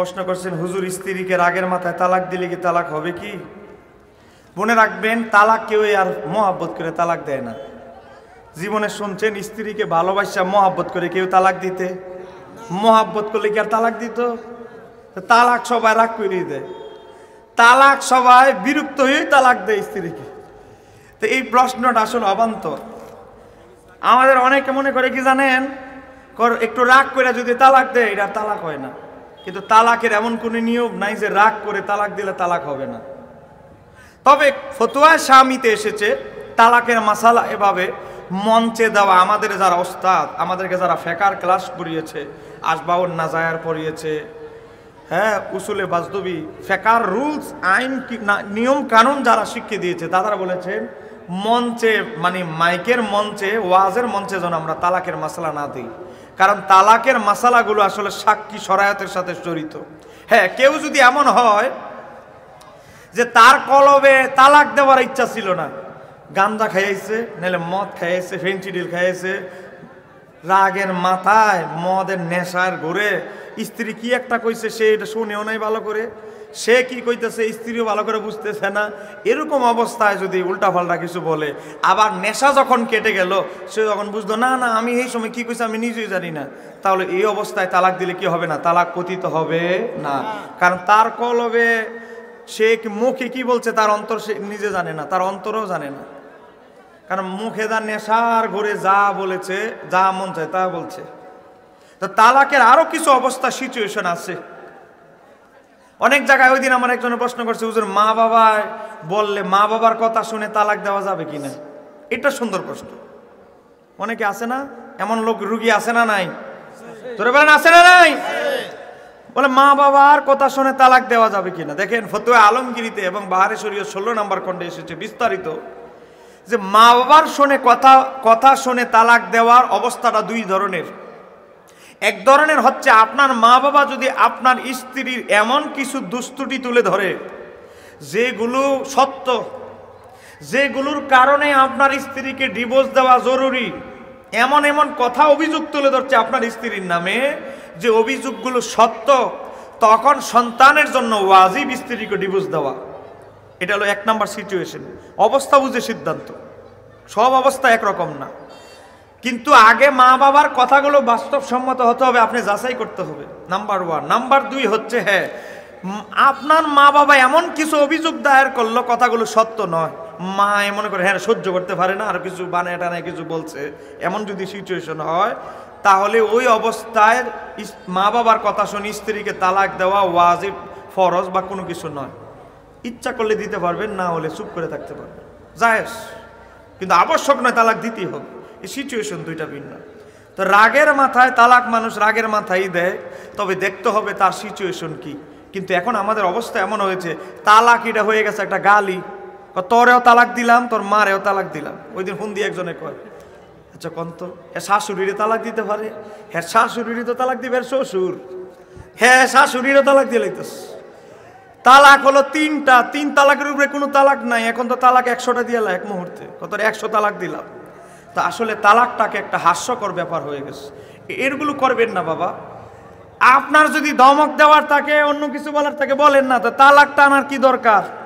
প্রশ্ন করছেন হুজুর স্ত্রীকে রাগের মাথায় তালাক দিলে কি তালাক হবে কি মনে রাখবেন তালাক কেউ আর মহাব্বত করে তালাক দেয় না জীবনে শুনছেন স্ত্রীকে ভালোবাসা মহাব্বত করে কেউ তালাক দিতে মহাব্বত করলে কি আর তালাক দিত তালাক সবাই রাগ করে দেয় তালাক সবাই বিরক্ত হয়েই তালাক দেয় স্ত্রীকে তো এই প্রশ্নটা আসলে অবান্তর আমাদের অনেকে মনে করে কি জানেন একটু রাগ করে যদি তালাক দেয় এটা তালাক হয় না কিন্তু তালাকের এমন কোনো নিয়ম নাই যে রাগ করে তালাক দিলে তালাক হবে না তবে ফতুয়া স্বামীতে এসেছে তালাকের মাসালা এভাবে মঞ্চে দেওয়া আমাদের যারা ওস্তাদ আমাদেরকে যারা ফেকার ক্লাস পড়িয়েছে না নাজায়ার পড়িয়েছে হ্যাঁ উসুলে বাস্তবী ফেকার রুলস আইন নিয়ম কানুন যারা শিখিয়ে দিয়েছে দাদারা বলেছেন মঞ্চে মানে মাইকের মঞ্চে ওয়াজের মঞ্চে যেন আমরা তালাকের মশলা না দিই কারণ তালাকের মাসালাগুলো আসলে সাক্ষী সরায়াতের সাথে জড়িত হ্যাঁ কেউ যদি এমন হয় যে তার কলবে তালাক দেওয়ার ইচ্ছা ছিল না গান্দা খাইয়েছে নাহলে মদ খাইয়েছে ফেন্টিডিল খাইয়েছে রাগের মাথায় মদের নেশার ঘুরে স্ত্রী কি একটা কইছে সে এটা শুনেও নাই ভালো করে সে কি কইতেছে স্ত্রীও ভালো করে বুঝতেছে না এরকম অবস্থায় যদি উল্টাফাল্টা কিছু বলে আবার নেশা যখন কেটে গেল সে যখন বুঝতো না না আমি এই সময় কি কইছি আমি নিজেই জানি না তাহলে এই অবস্থায় তালাক দিলে কি হবে না তালাক পতিত হবে না কারণ তার কলবে সে মুখে কি বলছে তার অন্তর সে নিজে জানে না তার অন্তরও জানে না কারণ মুখে তার নেশার ঘরে যা বলেছে যা মন চায় তা বলছে তো তালাকের আরও কিছু অবস্থা সিচুয়েশন আছে অনেক জায়গায় ওই দিন আমার একজনে প্রশ্ন করছে হুজুর মা বাবা বললে মা বাবার কথা শুনে তালাক দেওয়া যাবে কি না এটা সুন্দর প্রশ্ন অনেকে আছে না এমন লোক রুগী আছে না নাই ধরে বলেন আছে না নাই বলে মা বাবার কথা শুনে তালাক দেওয়া যাবে কিনা দেখেন ফতুয়া আলমগিরিতে এবং বাহারে শরীয় ষোলো নম্বর খণ্ডে এসেছে বিস্তারিত যে মা বাবার শুনে কথা কথা শুনে তালাক দেওয়ার অবস্থাটা দুই ধরনের এক ধরনের হচ্ছে আপনার মা বাবা যদি আপনার স্ত্রীর এমন কিছু দুস্তুটি তুলে ধরে যেগুলো সত্য যেগুলোর কারণে আপনার স্ত্রীকে ডিভোর্স দেওয়া জরুরি এমন এমন কথা অভিযোগ তুলে ধরছে আপনার স্ত্রীর নামে যে অভিযোগগুলো সত্য তখন সন্তানের জন্য ওয়াজিব স্ত্রীকে ডিভোর্স দেওয়া এটা হলো এক নম্বর সিচুয়েশন অবস্থা বুঝে সিদ্ধান্ত সব অবস্থা একরকম না কিন্তু আগে মা বাবার কথাগুলো বাস্তবসম্মত হতে হবে আপনি যাচাই করতে হবে নাম্বার ওয়ান নাম্বার দুই হচ্ছে হ্যাঁ আপনার মা বাবা এমন কিছু অভিযোগ দায়ের করলো কথাগুলো সত্য নয় মা এমন করে হ্যাঁ সহ্য করতে পারে না আর কিছু বানায় টানায় কিছু বলছে এমন যদি সিচুয়েশন হয় তাহলে ওই অবস্থায় মা বাবার কথা শুনে স্ত্রীকে তালাক দেওয়া ওয়াজিব ফরজ বা কোনো কিছু নয় ইচ্ছা করলে দিতে পারবেন না হলে চুপ করে থাকতে পারবেন জায়েজ কিন্তু আবশ্যক নয় তালাক দিতেই হবে সিচুয়েশন দুইটা ভিন্ন তো রাগের মাথায় তালাক মানুষ রাগের মাথায় দেয় তবে দেখতে হবে তার সিচুয়েশন কি কিন্তু এখন আমাদের অবস্থা এমন হয়েছে তালাক এটা হয়ে গেছে একটা গালি তোরেও তালাক দিলাম তোর মারেও তালাক দিলাম ওই দিন হুন্দি একজনে কয় আচ্ছা কন্ত এ শাশুড়িরে তালাক দিতে পারে হ্যাঁ শাশুড়িরে তো তালাক দিবে শ্বশুর হ্যাঁ শাশুড়িরও তালাক দিয়ে লাইতেস তালাক হলো তিনটা তিন তালাকের উপরে কোনো তালাক নাই এখন তো তালাক একশোটা দিয়ে এক মুহূর্তে কত একশো তালাক দিলাম তা আসলে তালাকটাকে একটা হাস্যকর ব্যাপার হয়ে গেছে এরগুলো করবেন না বাবা আপনার যদি ধমক দেওয়ার থাকে অন্য কিছু বলার থাকে বলেন না তো তালাকটা আনার কি দরকার